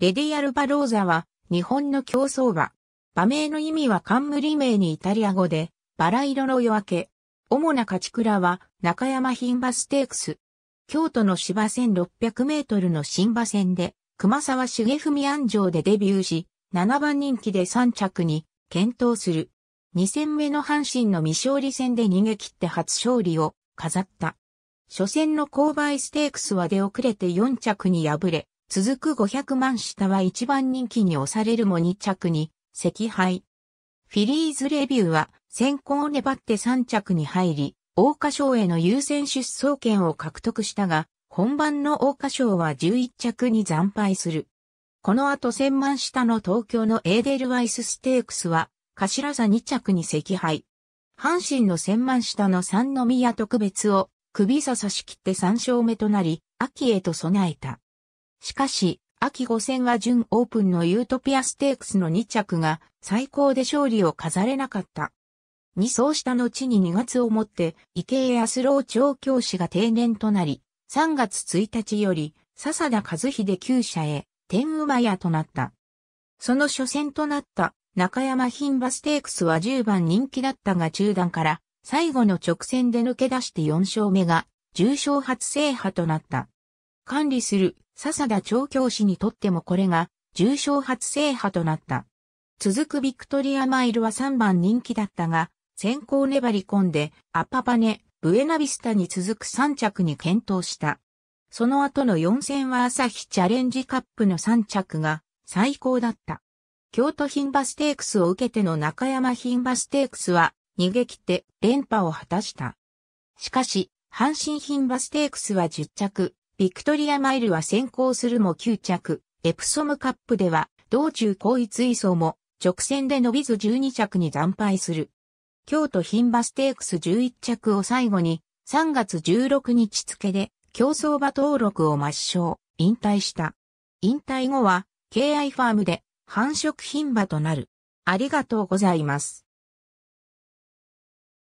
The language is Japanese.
レディアルバローザは、日本の競争馬。馬名の意味は冠名にイタリア語で、バラ色の夜明け。主な勝ち倉は、中山牝馬ステークス。京都の芝1600メートルの新馬戦で、熊沢重文安城でデビューし、7番人気で3着に、検討する。2戦目の阪神の未勝利戦で逃げ切って初勝利を飾った。初戦の勾配ステークスは出遅れて4着に敗れ、続く500万下は一番人気に押されるも2着に、赤敗。フィリーズレビューは先行を粘って3着に入り、大花賞への優先出走権を獲得したが、本番の大花賞は11着に惨敗する。この後1000万下の東京のエーデルワイスステークスは、頭座2着に赤敗。阪神の1000万下の三宮特別を、首差し切って3勝目となり、秋へと備えた。しかし、秋5戦は準オープンのユートピアステークスの2着が最高で勝利を飾れなかった。2走した後に2月をもって池江安郎調教師が定年となり、3月1日より笹田和秀厩舎へ天馬屋となった。その初戦となった中山品馬ステークスは10番人気だったが中段から最後の直線で抜け出して4勝目が重賞初制覇となった。管理する笹田調教師にとってもこれが重症初制覇となった。続くビクトリアマイルは3番人気だったが、先行粘り込んでアパパネ、ブエナビスタに続く3着に検討した。その後の4戦は朝日チャレンジカップの3着が最高だった。京都品バステークスを受けての中山品バステークスは逃げ切って連覇を果たした。しかし、阪神品バステークスは10着、ビクトリアマイルは先行するも9着、エプソムカップでは、道中高位追走も、直線で伸びず12着に惨敗する。京都牝馬ステークス11着を最後に、3月16日付で、競走馬登録を抹消、引退した。引退後は、KI ファームで、繁殖牝馬となる。ありがとうございます。